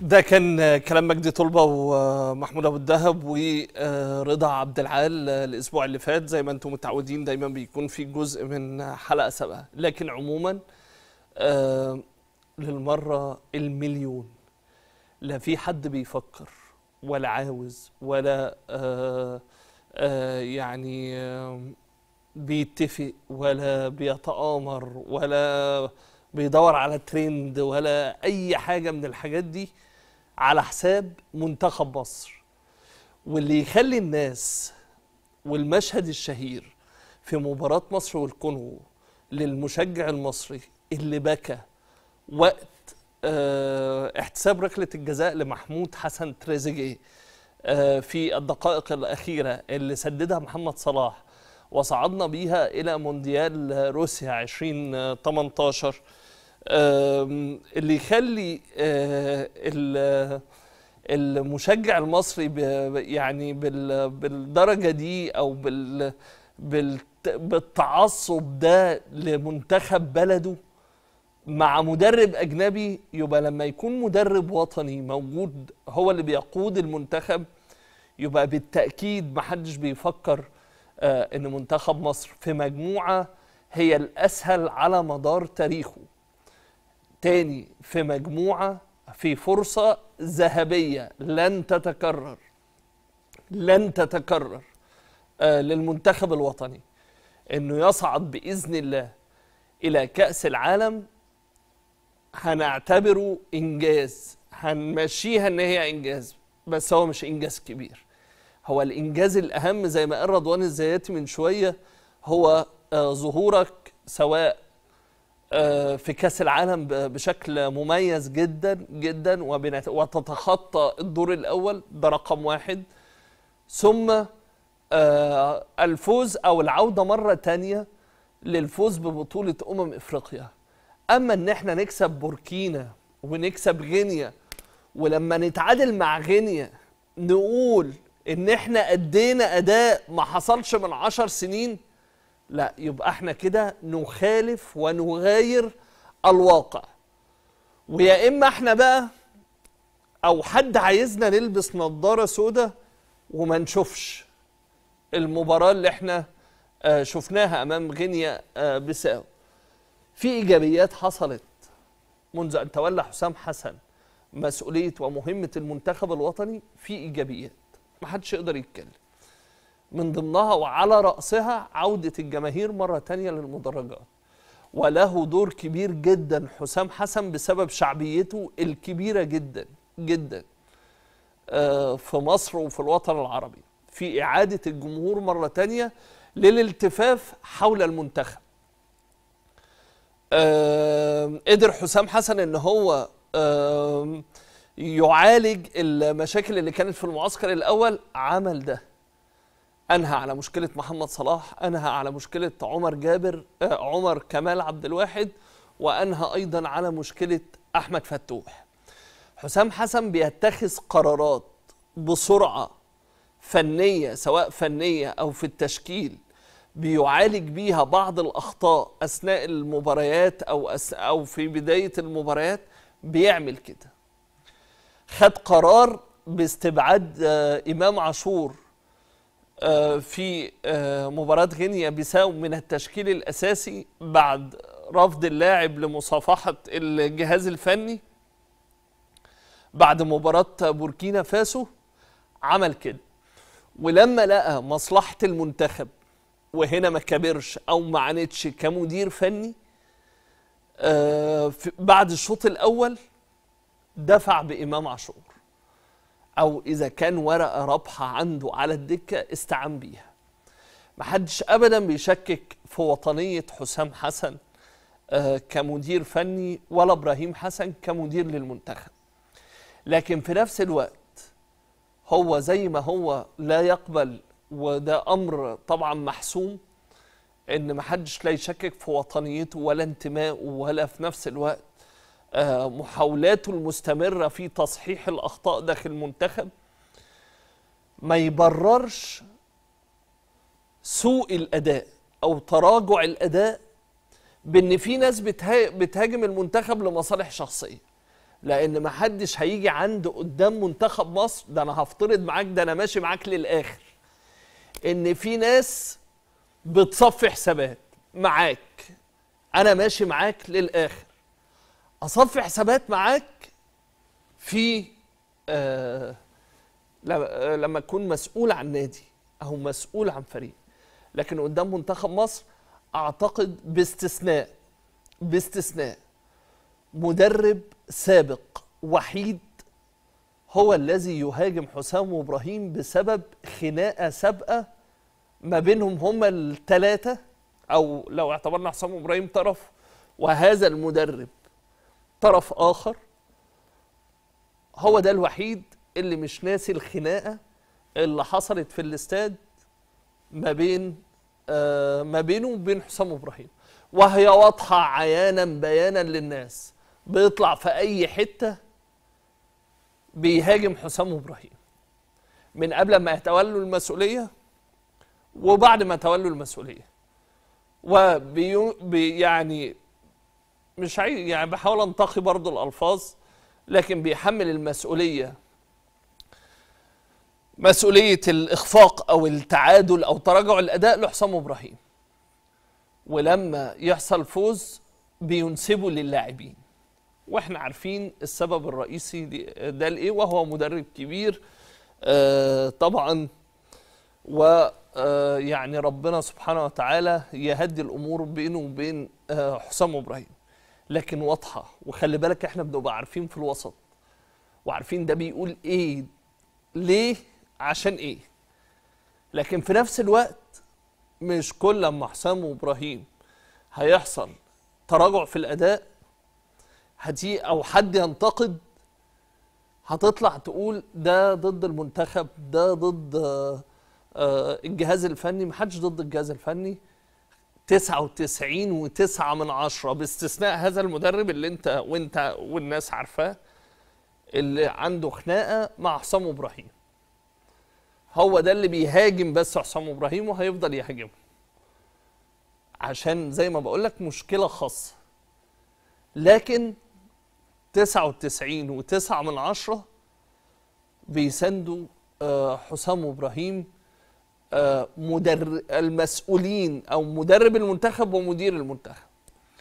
ده كان كلام مجدي طلبه ومحمود ابو الدهب ورضا عبد العال الاسبوع اللي فات زي ما انتم متعودين دايما بيكون في جزء من حلقه سابقه لكن عموما آه، للمره المليون لا في حد بيفكر ولا عاوز ولا آه، آه، يعني بيتفق ولا بيتآمر ولا بيدور على ترند ولا اي حاجه من الحاجات دي على حساب منتخب مصر واللي يخلي الناس والمشهد الشهير في مباراه مصر والكونغو للمشجع المصري اللي بكى وقت اه احتساب ركله الجزاء لمحمود حسن تريزيجيه آه، في الدقائق الأخيرة اللي سددها محمد صلاح وصعدنا بيها إلى مونديال روسيا 2018 اللي يخلي آه، المشجع المصري يعني بالدرجة دي أو بالتعصب ده لمنتخب بلده مع مدرب اجنبي يبقى لما يكون مدرب وطني موجود هو اللي بيقود المنتخب يبقى بالتاكيد محدش بيفكر آه، ان منتخب مصر في مجموعه هي الاسهل على مدار تاريخه تاني في مجموعه في فرصه ذهبيه لن تتكرر لن تتكرر آه، للمنتخب الوطني انه يصعد باذن الله الى كاس العالم هنعتبره انجاز هنمشيها ان هي انجاز بس هو مش انجاز كبير هو الإنجاز الأهم زي ما قال رضوان الزياتي من شوية هو آه، ظهورك سواء آه، في كأس العالم بشكل مميز جدا جدا وتتخطى الدور الأول ده رقم واحد ثم آه، الفوز أو العودة مرة ثانيه للفوز ببطولة أمم إفريقيا أما إن إحنا نكسب بوركينا ونكسب غينيا ولما نتعادل مع غينيا نقول ان احنا ادينا اداء ما حصلش من عشر سنين لا يبقى احنا كده نخالف ونغاير الواقع ويا اما احنا بقى او حد عايزنا نلبس نظاره سودة وما نشوفش المباراه اللي احنا آه، شفناها امام غينيا آه، بيساو في ايجابيات حصلت منذ ان تولى حسام حسن مسؤوليه ومهمه المنتخب الوطني في ايجابيات ما حدش يقدر يتكلم من ضمنها وعلى رأسها عودة الجماهير مرة تانية للمدرجات وله دور كبير جدا حسام حسن بسبب شعبيته الكبيرة جدا جدا آه، في مصر وفي الوطن العربي في إعادة الجمهور مرة تانية للالتفاف حول المنتخب آه، قدر حسام حسن ان هو يعالج المشاكل اللي كانت في المعسكر الاول عمل ده انهى على مشكله محمد صلاح انهى على مشكله عمر جابر آه، عمر كمال عبد الواحد وانهى ايضا على مشكله احمد فتوح حسام حسن بيتخذ قرارات بسرعه فنيه سواء فنيه او في التشكيل بيعالج بيها بعض الاخطاء اثناء المباريات او أس او في بدايه المباريات بيعمل كده خد قرار باستبعاد آه، إمام عاشور آه، في آه، مباراة غينيا بيساو من التشكيل الأساسي بعد رفض اللاعب لمصافحة الجهاز الفني بعد مباراة بوركينا فاسو عمل كده ولما لقى مصلحة المنتخب وهنا ما كبرش أو ما عانتش كمدير فني بعد الشوط الأول دفع بإمام عاشور أو إذا كان ورقة رابحة عنده على الدكة استعان بيها محدش أبدا بيشكك في وطنية حسام حسن آه، كمدير فني ولا إبراهيم حسن كمدير للمنتخب لكن في نفس الوقت هو زي ما هو لا يقبل وده أمر طبعا محسوم ان محدش لا يشكك في وطنيته ولا انتمائه ولا في نفس الوقت آه، محاولاته المستمرة في تصحيح الأخطاء داخل المنتخب ما يبررش سوء الأداء أو تراجع الأداء بأن في ناس بتهاجم المنتخب لمصالح شخصية لأن ما حدش هيجي عند قدام منتخب مصر ده أنا هفترض معاك ده أنا ماشي معاك للآخر إن في ناس بتصفي حسابات معاك أنا ماشي معاك للآخر اصفي حسابات معاك في آه،, آه لما اكون مسؤول عن نادي او مسؤول عن فريق لكن قدام منتخب مصر اعتقد باستثناء باستثناء مدرب سابق وحيد هو الذي يهاجم حسام وابراهيم بسبب خناقه سابقه ما بينهم هما الثلاثه او لو اعتبرنا حسام وابراهيم طرف وهذا المدرب طرف آخر هو ده الوحيد اللي مش ناسي الخناقة اللي حصلت في الاستاد ما بين آه ما بينه وبين حسام ابراهيم وهي واضحه عيانا بيانا للناس بيطلع في اي حته بيهاجم حسام ابراهيم من قبل ما يتولوا المسؤوليه وبعد ما تولوا المسؤوليه وبي يعني مش عايز يعني بحاول انتقي برضه الالفاظ لكن بيحمل المسؤوليه مسؤوليه الاخفاق او التعادل او تراجع الاداء لحسام ابراهيم ولما يحصل فوز بينسبه للاعبين واحنا عارفين السبب الرئيسي ده لايه وهو مدرب كبير آه طبعا و آه، يعني ربنا سبحانه وتعالى يهدي الامور بينه وبين آه، حسام ابراهيم لكن واضحه وخلي بالك احنا بنبقى عارفين في الوسط وعارفين ده بيقول ايه ليه عشان ايه لكن في نفس الوقت مش كل اما حسام وابراهيم هيحصل تراجع في الاداء هتي او حد ينتقد هتطلع تقول ده ضد المنتخب ده ضد آه، آه، الجهاز الفني محدش ضد الجهاز الفني تسعة وتسعين وتسعة من عشرة باستثناء هذا المدرب اللي انت وانت والناس عارفاه اللي عنده خناقه مع حسام ابراهيم هو ده اللي بيهاجم بس حسام ابراهيم وهيفضل يهاجمه عشان زي ما بقول لك مشكله خاصه لكن تسعة وتسعين وتسعة من عشرة بيساندوا آه، حسام ابراهيم آه، مدر المسؤولين او مدرب المنتخب ومدير المنتخب